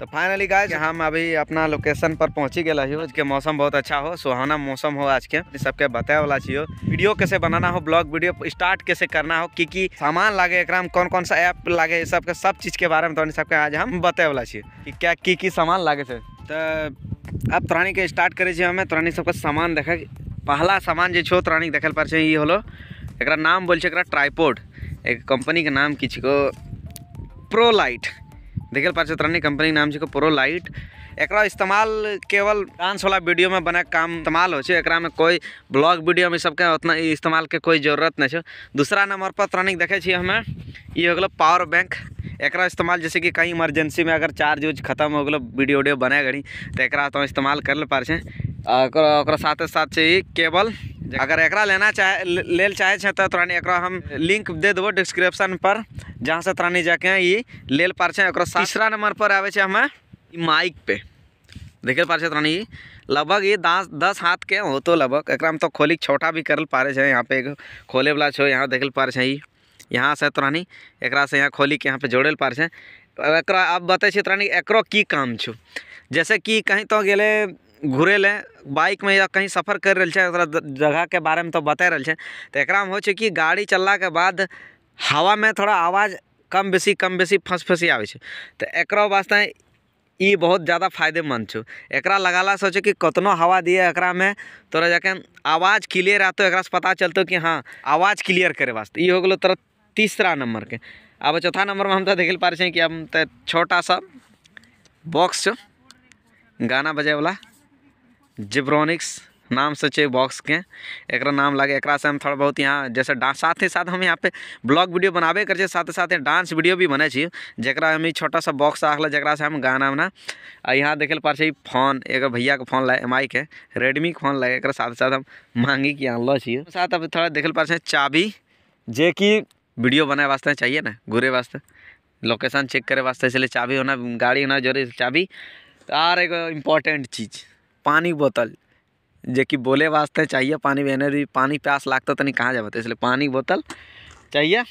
तो finally guys हम अभी अपना लोकेशन पर पहुंची गए ही आज के मौसम बहुत अच्छा हो सुहाना मौसम हो आज के सबके बताए वाला चाहिए वीडियो कैसे बनाना हो ब्लॉग वीडियो स्टार्ट कैसे करना हो की की सामान लागे एक कौन कौन सा ऐप लागे सबके सब चीज के बारे में तो सबके आज हम बताए वाला चाहिए कि क्या की की सामान लागे थे तो अब तोरानी के स्टार्ट करे हमें तोरानी सबके सामान देखे पहला सामान जो छो तोरानी देखे पड़े ये हलो एक नाम बोल एक ट्राईपोर्ट एक कंपनी के नाम कि प्रोलाइट देखे पार्छ सतरानी कंपनी नाम छो प्रो लाइट एक इस्तेमाल केवल डांस वाला वीडियो में बना काम इस्तेमाल हो एक में कोई ब्लॉग वीडियो में सबके उतना इस्तेमाल के कोई जरूरत नहीं है दूसरा नंबर पर तनिक देखे हमें ये हो गलो पावर बैंक एक इस्तेमाल जैसे कि कहीं इमरजेंसी में अगर चार्ज उर्ज खत्म हो गलो वीडियो उडियो बनाए घड़ी तो एक तो इस्तेमाल कर ले पार्छे साथ साथ चाहिए केबल अगर एक लेना चाहे ले चाहे छे तो तोरा एक हम लिंक दे देव डिस्क्रिप्शन पर जहाँ से तोरा जाके ले पार छे तीसरा नंबर पर आवे छे हमें माइक पे देखे पार छे तोरा लगभग ये दस दस हाथ के हो तो लगभग एक तो खोली छोटा भी पा रहे छे यहाँ पे खोले वाला छो यहाँ देखे पार छे यहाँ से तोरा एक से यहाँ खोली के यहाँ पे जोड़े पार छे एक आप बते तोरा एक की काम छो जैसे कि कहीं तो गेले घूर लें बाइक में या कहीं सफ़र कर रहे छे थोड़ा जगह के बारे में तो बता रहे तो एक हो कि गाड़ी चलला के बाद हवा में थोड़ा आवाज़ कम बेसी कम बेसी फंस फंसी आवे तो एक वास्ते ई बहुत ज़्यादा फायदेमंद छो एक लगाला हो कि कतनो हवा दिए एक में तोरा जाके आवाज़ क्लियर आते एक से पता चलते कि हाँ आवाज़ क्लियर करे वास्ते हो गलो तोरा तीसरा नंबर के अब चौथा नंबर में हम तो देख पा रहे कि हम तो छोटा सा बॉक्स छो गाना बजे वाला जिब्रोनिक्स नाम से छे बॉक्स के एक नाम लगे एक से हम थोड़ा बहुत यहाँ जैसे डांस साथ ही साथ हम यहाँ पे ब्लॉग वीडियो बनाबे कर साथ साथ डांस वीडियो भी बने छी जरा हम छोटा सा बॉक्स आखल जरा से हम गाना उना आ यहाँ देखे पड़े फोन एक भैया के फोन लाए एम आई के रेडमी के फोन लाए एक साथ साथ हम मांगी के आनलो साथ अब थोड़ा देखे पड़े चाबी जे कि वीडियो बनाए वास्ते चाहिए ना घूरे वास्ते लोकेशन चेक करे वास्ते इसलिए चाबी होना गाड़ी होना जरूरी चाबी आर एक इम्पोर्टेंट चीज़ पानी बोतल जे कि बोले वास्ते चाहिए पानी बहने पानी प्यास लागता तनी तो कहाँ जाबत इसलिए पानी बोतल चाहिए